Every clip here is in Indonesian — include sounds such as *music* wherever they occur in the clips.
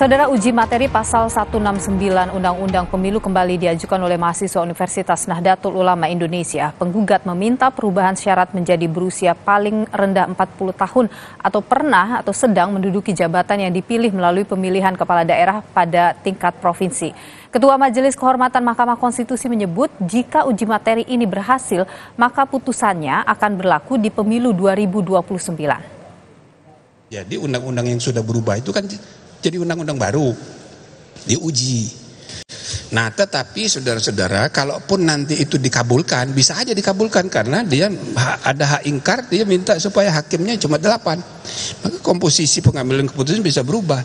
Saudara uji materi pasal 169 Undang-Undang Pemilu kembali diajukan oleh mahasiswa Universitas Nahdlatul Ulama Indonesia. Penggugat meminta perubahan syarat menjadi berusia paling rendah 40 tahun atau pernah atau sedang menduduki jabatan yang dipilih melalui pemilihan kepala daerah pada tingkat provinsi. Ketua Majelis Kehormatan Mahkamah Konstitusi menyebut jika uji materi ini berhasil, maka putusannya akan berlaku di pemilu 2029. Jadi undang-undang yang sudah berubah itu kan jadi undang-undang baru diuji. Nah, tetapi saudara-saudara, kalaupun nanti itu dikabulkan, bisa aja dikabulkan karena dia ada hak ingkar, dia minta supaya hakimnya cuma delapan. Maka komposisi pengambilan keputusan bisa berubah.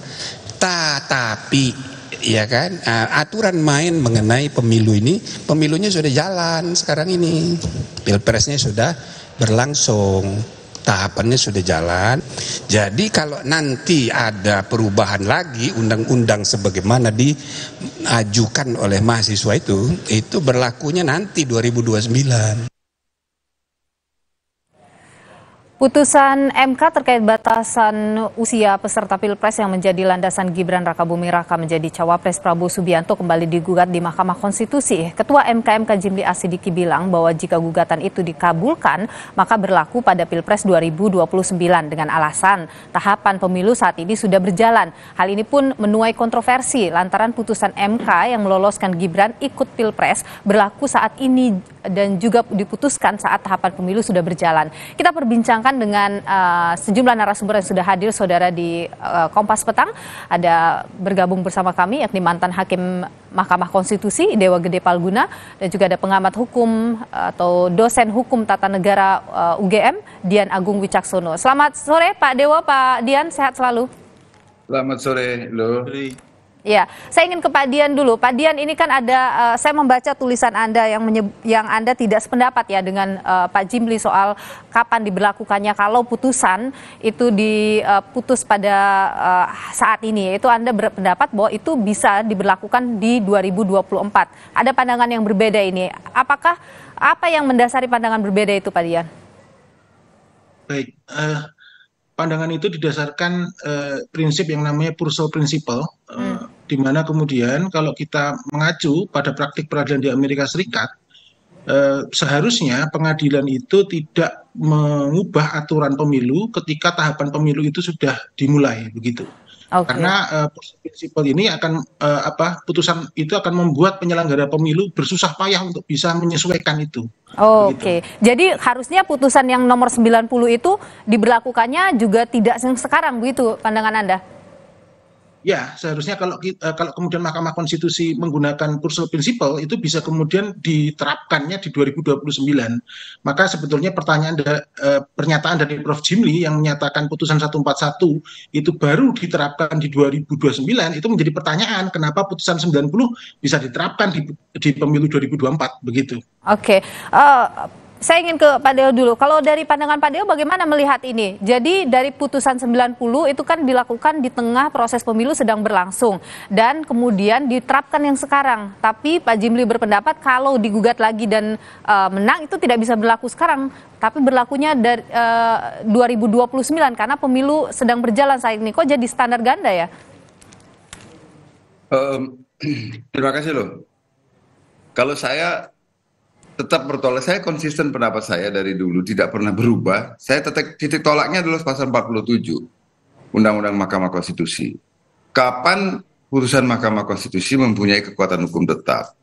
Tetapi ya kan aturan main mengenai pemilu ini, pemilunya sudah jalan sekarang ini. Pilpresnya sudah berlangsung tahapannya sudah jalan. Jadi kalau nanti ada perubahan lagi undang-undang sebagaimana diajukan oleh mahasiswa itu, itu berlakunya nanti 2029. Putusan MK terkait batasan usia peserta Pilpres yang menjadi landasan Gibran Raka Bumi Raka menjadi cawapres Prabowo Subianto kembali digugat di Mahkamah Konstitusi. Ketua MK MK Jimli Asidiki bilang bahwa jika gugatan itu dikabulkan, maka berlaku pada Pilpres 2029 dengan alasan tahapan pemilu saat ini sudah berjalan. Hal ini pun menuai kontroversi lantaran putusan MK yang meloloskan Gibran ikut Pilpres berlaku saat ini dan juga diputuskan saat tahapan pemilu sudah berjalan. Kita perbincangkan dengan uh, sejumlah narasumber yang sudah hadir saudara di uh, Kompas Petang. Ada bergabung bersama kami yakni mantan hakim Mahkamah Konstitusi Dewa Gede Palguna dan juga ada pengamat hukum eh, atau dosen hukum tata negara uh, UGM Dian Agung Wicaksono. Selamat sore Pak Dewa, Pak Dian sehat selalu. Selamat sore, Lo. Ya, saya ingin ke Pak Dian dulu. Pak Dian ini kan ada, uh, saya membaca tulisan Anda yang menyeb, yang Anda tidak sependapat ya dengan uh, Pak Jimli soal kapan diberlakukannya kalau putusan itu diputus eh, pada uh, saat ini. Itu Anda berpendapat bahwa itu bisa diberlakukan di 2024. Ada pandangan yang berbeda ini. Apakah apa yang mendasari pandangan berbeda itu, Pak Dian? Baik, uh, pandangan itu didasarkan uh, prinsip yang namanya Purso Principle. Uh, hmm di mana kemudian kalau kita mengacu pada praktik peradilan di Amerika Serikat, eh, seharusnya pengadilan itu tidak mengubah aturan pemilu ketika tahapan pemilu itu sudah dimulai begitu. Okay. Karena uh, prinsipal ini akan eh, apa putusan itu akan membuat penyelenggara pemilu bersusah payah untuk bisa menyesuaikan itu. Oh, Oke. Okay. Jadi harusnya putusan yang nomor 90 itu diberlakukannya juga tidak sekarang begitu pandangan Anda? ya seharusnya kalau eh, kalau kemudian Mahkamah Konstitusi menggunakan kursus prinsipal itu bisa kemudian diterapkannya di 2029. Maka sebetulnya pertanyaan da, e, pernyataan dari Prof Jimli yang menyatakan putusan 141 itu baru diterapkan di 2029 itu menjadi pertanyaan kenapa putusan 90 bisa diterapkan di di pemilu 2024 begitu. Oke. Okay. Uh eh, saya ingin ke Pak Deo dulu. Kalau dari pandangan Pak Deo bagaimana melihat ini? Jadi dari putusan 90 itu kan dilakukan di tengah proses pemilu sedang berlangsung dan kemudian diterapkan yang sekarang. Tapi Pak Jimli berpendapat kalau digugat lagi dan uh, menang itu tidak bisa berlaku sekarang, tapi berlakunya dari eh, uh, 2029 karena pemilu sedang berjalan saat ini. Kok jadi standar ganda ya? Um, *clears throat* terima kasih loh. Kalau saya tetap bertolak. Saya konsisten pendapat saya dari dulu tidak pernah berubah. Saya tetap titik tolaknya adalah pasal 47 Undang-Undang Mahkamah Konstitusi. Kapan putusan Mahkamah Konstitusi mempunyai kekuatan hukum tetap?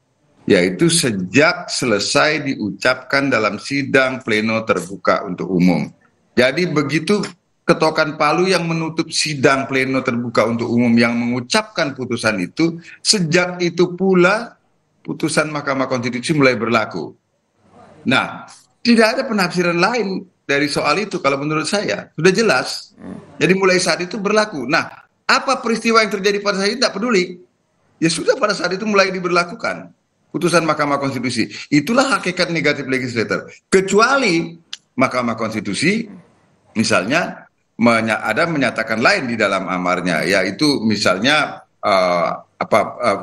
Yaitu sejak selesai diucapkan dalam sidang pleno terbuka untuk umum. Jadi begitu ketokan palu yang menutup sidang pleno terbuka untuk umum yang mengucapkan putusan itu, sejak itu pula putusan Mahkamah Konstitusi mulai berlaku Nah, tidak ada penafsiran lain dari soal itu kalau menurut saya. Sudah jelas. Jadi mulai saat itu berlaku. Nah, apa peristiwa yang terjadi pada saat itu tidak peduli. Ya sudah pada saat itu mulai diberlakukan putusan Mahkamah Konstitusi. Itulah hakikat negatif legislator. Kecuali Mahkamah Konstitusi misalnya menya ada menyatakan lain di dalam amarnya yaitu misalnya uh, apa uh,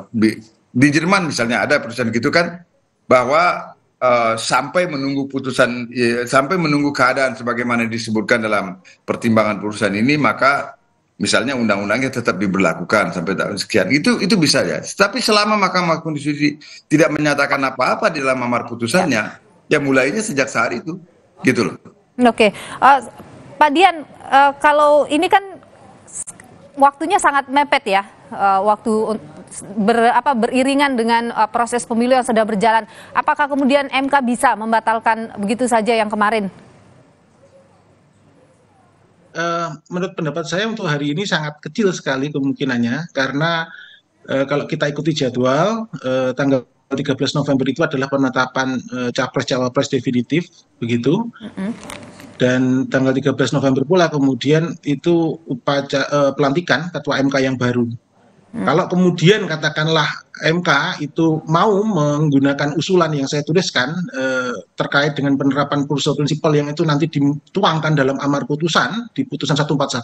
di Jerman misalnya ada perusahaan gitu kan bahwa Eh, sampai menunggu putusan ya, sampai menunggu keadaan sebagaimana disebutkan dalam pertimbangan putusan ini maka misalnya undang-undangnya tetap diberlakukan sampai tahun sekian itu itu bisa ya tapi selama Mahkamah Konstitusi tidak menyatakan apa-apa di dalam amar putusannya ya mulainya sejak saat itu gitu loh oke okay. uh, eh, Pak Dian uh, kalau ini kan waktunya sangat mepet ya uh, waktu ber, apa, beriringan dengan uh, proses pemilu yang sedang berjalan. Apakah kemudian MK bisa membatalkan begitu saja yang kemarin? Uh, menurut pendapat saya untuk hari ini sangat kecil sekali kemungkinannya karena uh, kalau kita ikuti jadwal uh, tanggal 13 November itu adalah penetapan uh, capres cawapres definitif begitu. Mm -hmm dan tanggal 13 November pula kemudian itu uh, pelantikan ketua MK yang baru. Hmm. Kalau kemudian katakanlah MK itu mau menggunakan usulan yang saya tuliskan uh, terkait dengan penerapan kursus prinsipal yang itu nanti dituangkan dalam amar putusan di putusan 141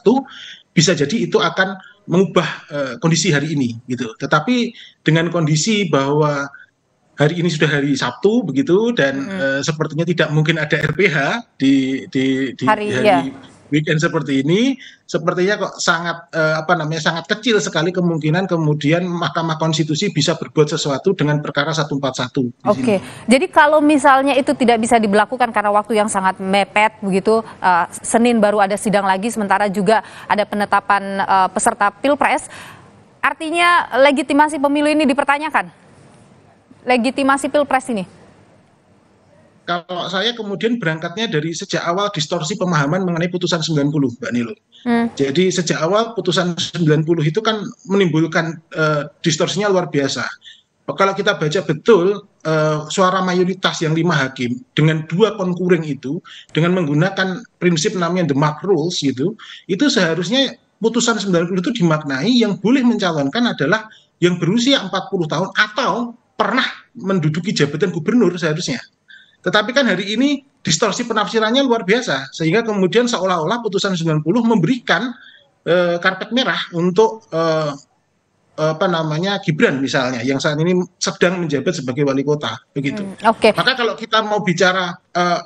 bisa jadi itu akan mengubah uh, kondisi hari ini gitu. Tetapi dengan kondisi bahwa hari ini sudah hari Sabtu begitu dan hmm. uh, sepertinya tidak mungkin ada RPH di di, di hari, hari ya. weekend seperti ini sepertinya kok sangat uh, apa namanya sangat kecil sekali kemungkinan kemudian Mahkamah Konstitusi bisa berbuat sesuatu dengan perkara 141. Oke. Okay. Jadi kalau misalnya itu tidak bisa diberlakukan karena waktu yang sangat mepet begitu uh, Senin baru ada sidang lagi sementara juga ada penetapan uh, peserta Pilpres artinya legitimasi pemilu ini dipertanyakan legitimasi pilpres ini? Kalau saya kemudian berangkatnya dari sejak awal distorsi pemahaman mengenai putusan 90, Mbak Nilo. Hmm. Jadi sejak awal putusan 90 itu kan menimbulkan uh, distorsinya luar biasa. Kalau kita baca betul uh, suara mayoritas yang lima hakim dengan dua konkuring itu dengan menggunakan prinsip namanya the mark rules gitu, itu seharusnya putusan 90 itu dimaknai yang boleh mencalonkan adalah yang berusia 40 tahun atau pernah menduduki jabatan gubernur seharusnya. Tetapi kan hari ini distorsi penafsirannya luar biasa sehingga kemudian seolah-olah putusan 90 memberikan e, karpet merah untuk e, apa namanya Gibran misalnya yang saat ini sedang menjabat sebagai wali kota begitu. Hmm, Oke. Okay. Maka kalau kita mau bicara uh,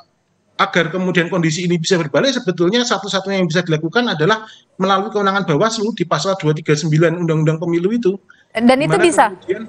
agar kemudian kondisi ini bisa berbalik sebetulnya satu-satunya yang bisa dilakukan adalah melalui kewenangan Bawaslu di pasal 239 Undang-Undang Pemilu itu. Dan itu bisa. Kemudian,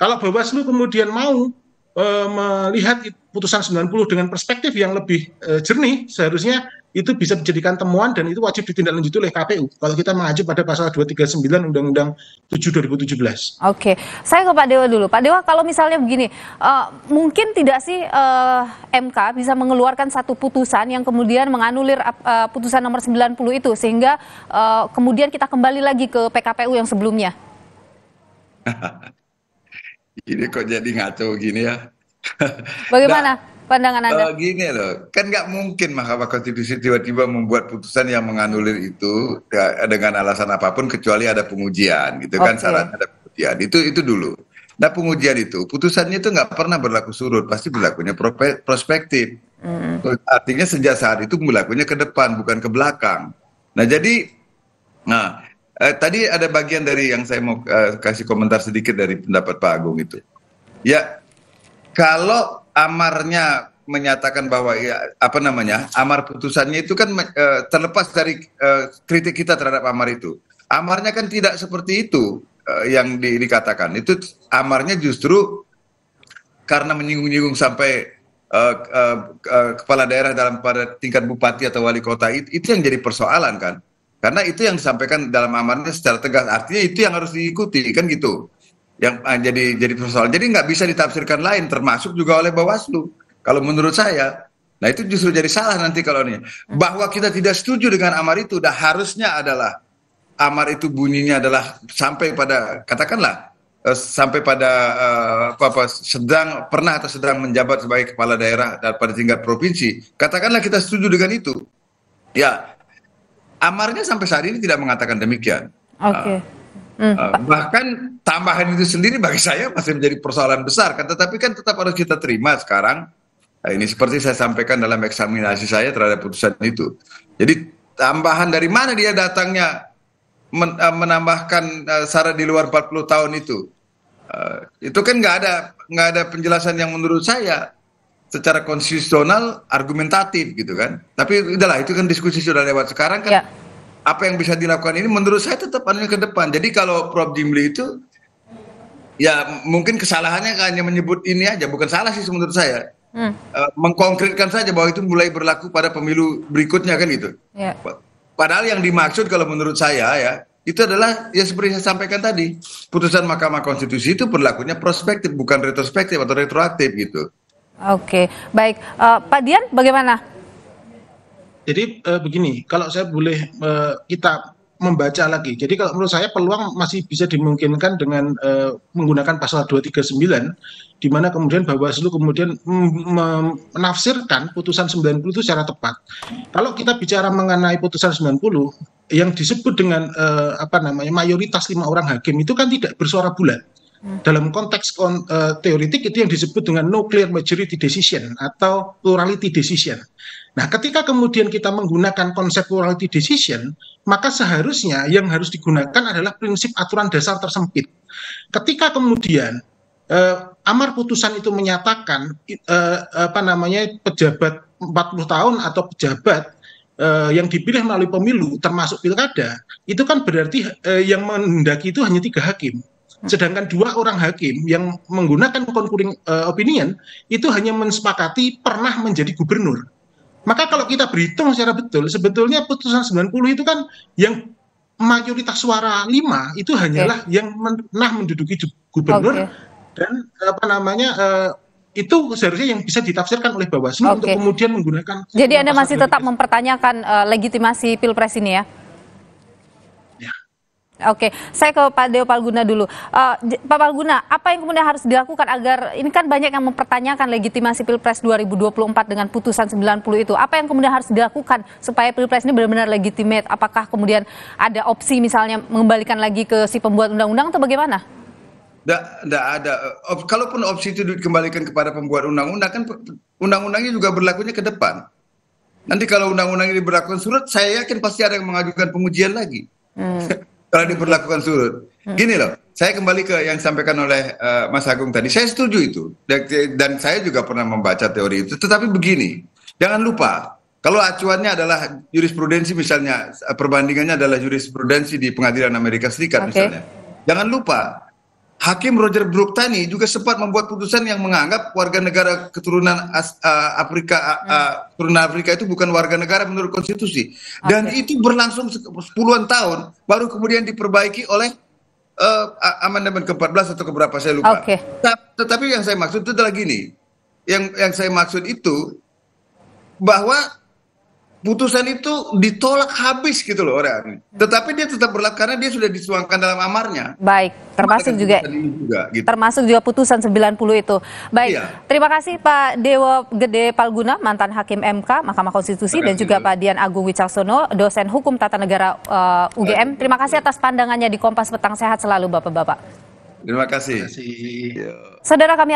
kalau Bawaslu kemudian mau e, melihat putusan 90 dengan perspektif yang lebih e, jernih, seharusnya itu bisa dijadikan temuan dan itu wajib ditindaklanjuti oleh KPU kalau kita mengacu pada pasal 239 Undang-Undang 7 2017. Oke, saya ke Pak Dewa dulu. Pak Dewa, kalau misalnya begini, uh, mungkin tidak sih uh, e, MK bisa mengeluarkan satu putusan yang kemudian menganulir uh, putusan nomor 90 itu sehingga uh, kemudian kita kembali lagi ke PKPU yang sebelumnya? *laughs* Ini kok jadi ngaco gini ya. Bagaimana nah, pandangan Anda? Eh, gini loh, kan nggak mungkin Mahkamah Konstitusi tiba-tiba membuat putusan yang menganulir itu ya, dengan alasan apapun kecuali ada pengujian, gitu okay. kan Saran ada pengujian. Itu itu dulu. Nah pengujian itu putusannya itu nggak pernah berlaku surut, pasti berlakunya prospektif. Mm. Artinya sejak saat itu berlakunya ke depan bukan ke belakang. Nah jadi, nah eh, tadi ada bagian dari yang saya mau eh, kasih komentar sedikit dari pendapat Pak Agung itu. Ya, kalau amarnya menyatakan bahwa ya, apa namanya amar putusannya itu kan eh, terlepas dari eh, kritik kita terhadap amar itu. Amarnya kan tidak seperti itu eh, yang di, dikatakan. Itu amarnya justru karena menyinggung-nyinggung sampai uh, uh, uh, kepala daerah dalam pada tingkat bupati atau wali kota itu, itu yang jadi persoalan kan karena itu yang disampaikan dalam amarnya secara tegas. Artinya itu yang harus diikuti kan gitu. Yang ah, jadi jadi persoalan. Jadi nggak bisa ditafsirkan lain termasuk juga oleh Bawaslu. Kalau menurut saya, nah itu justru jadi salah nanti kalau ini. Bahwa kita tidak setuju dengan amar itu dah harusnya adalah amar itu bunyinya adalah sampai pada katakanlah eh, sampai pada eh, apa, apa sedang pernah atau sedang menjabat sebagai kepala daerah dan pada tingkat provinsi katakanlah kita setuju dengan itu ya amarnya sampai saat ini tidak mengatakan demikian. Oke. Okay. Ah, hmm. Ah, bahkan tambahan itu sendiri bagi saya masih menjadi persoalan besar kan tetapi kan tetap harus kita terima sekarang nah, ini seperti saya sampaikan dalam eksaminasi saya terhadap putusan itu jadi tambahan dari mana dia datangnya men, ah, menambahkan uh, syarat di luar 40 tahun itu uh, itu kan nggak ada nggak ada penjelasan yang menurut saya secara konstitusional argumentatif gitu kan. Tapi udahlah itu kan diskusi sudah lewat. Sekarang kan ya. apa yang bisa dilakukan ini menurut saya tetap anunya ke depan. Jadi kalau Prof Jimli itu ya mungkin kesalahannya hanya menyebut ini aja bukan salah sih menurut saya. Hmm. Uh, mengkonkretkan saja bahwa itu mulai berlaku pada pemilu berikutnya kan gitu. Ya. Padahal yang dimaksud kalau menurut saya ya itu adalah ya seperti saya sampaikan tadi putusan Mahkamah Konstitusi itu berlakunya prospektif bukan retrospektif atau retroaktif gitu. Oke, baik. Uh, Pak Dian, bagaimana? Jadi uh, begini, kalau saya boleh uh, kita membaca lagi. Jadi kalau menurut saya peluang masih bisa dimungkinkan dengan uh, menggunakan pasal 239 di mana kemudian Bawaslu kemudian menafsirkan putusan 90 itu secara tepat. Kalau kita bicara mengenai putusan 90 yang disebut dengan uh, apa namanya mayoritas lima orang hakim itu kan tidak bersuara bulat. Dalam konteks kon, uh, teoritik itu yang disebut dengan nuclear majority decision atau plurality decision. Nah, ketika kemudian kita menggunakan konsep plurality decision, maka seharusnya yang harus digunakan adalah prinsip aturan dasar tersempit. Ketika kemudian uh, amar putusan itu menyatakan uh, apa namanya pejabat 40 tahun atau pejabat uh, yang dipilih melalui pemilu termasuk pilkada itu kan berarti uh, yang mendaki itu hanya tiga hakim Sedangkan dua orang hakim yang menggunakan concurring uh, opinion itu hanya mensepakati pernah menjadi gubernur. Maka kalau kita berhitung secara betul, sebetulnya putusan 90 itu kan yang mayoritas suara lima itu hanyalah okay. yang pernah menduduki gubernur okay. dan eh, apa namanya uh, itu seharusnya yang bisa ditafsirkan oleh Bawaslu okay. untuk kemudian menggunakan Jadi Anda masih tetap mempertanyakan uh, legitimasi Pilpres ini ya? Oke, saya ke Pak Deo Palguna dulu. Uh, Pak Palguna, apa yang kemudian harus dilakukan agar ini kan banyak yang mempertanyakan legitimasi Pilpres 2024 dengan putusan 90 itu. Apa yang kemudian harus dilakukan supaya Pilpres ini benar-benar legitimate? Apakah kemudian ada opsi misalnya mengembalikan lagi ke si pembuat undang-undang atau bagaimana? Tidak ada. Op, kalaupun opsi itu dikembalikan kepada pembuat undang-undang kan undang-undangnya juga berlakunya ke depan. Nanti kalau undang-undang ini berlaku surut, saya yakin pasti ada yang mengajukan pengujian lagi. Hmm kalau diperlakukan surut. Hmm. Gini loh, saya kembali ke yang disampaikan oleh uh, Mas Agung tadi. Saya setuju itu dan saya juga pernah membaca teori itu. Tetapi begini, jangan lupa kalau acuannya adalah jurisprudensi misalnya eh, perbandingannya adalah jurisprudensi di pengadilan Amerika Serikat okay. misalnya. Jangan lupa Hakim Roger Bruktani juga sempat membuat putusan yang menganggap warga negara keturunan uh, Afrika uh, hmm. Eh, keturunan Afrika itu bukan warga negara menurut konstitusi dan itu berlangsung puluhan tahun baru kemudian diperbaiki oleh uh, amandemen ke-14 atau keberapa saya lupa. Okay. Tetapi yang saya maksud itu adalah gini. Yang yang saya maksud itu bahwa putusan itu ditolak habis gitu loh orang. Tetapi dia tetap berlaku karena dia sudah disuangkan dalam amarnya. Baik, termasuk juga, juga gitu. termasuk juga putusan 90 itu. Baik, iya. terima kasih Pak Dewa Gede Palguna, mantan Hakim MK Mahkamah Konstitusi dan juga Pak Dian Agung Wicaksono, dosen hukum tata negara uh, eh, UGM. Terima kasih atas pandangannya di Kompas Petang Sehat selalu Bapak-bapak. Terima kasih. Terima kasih. Iya. Saudara kami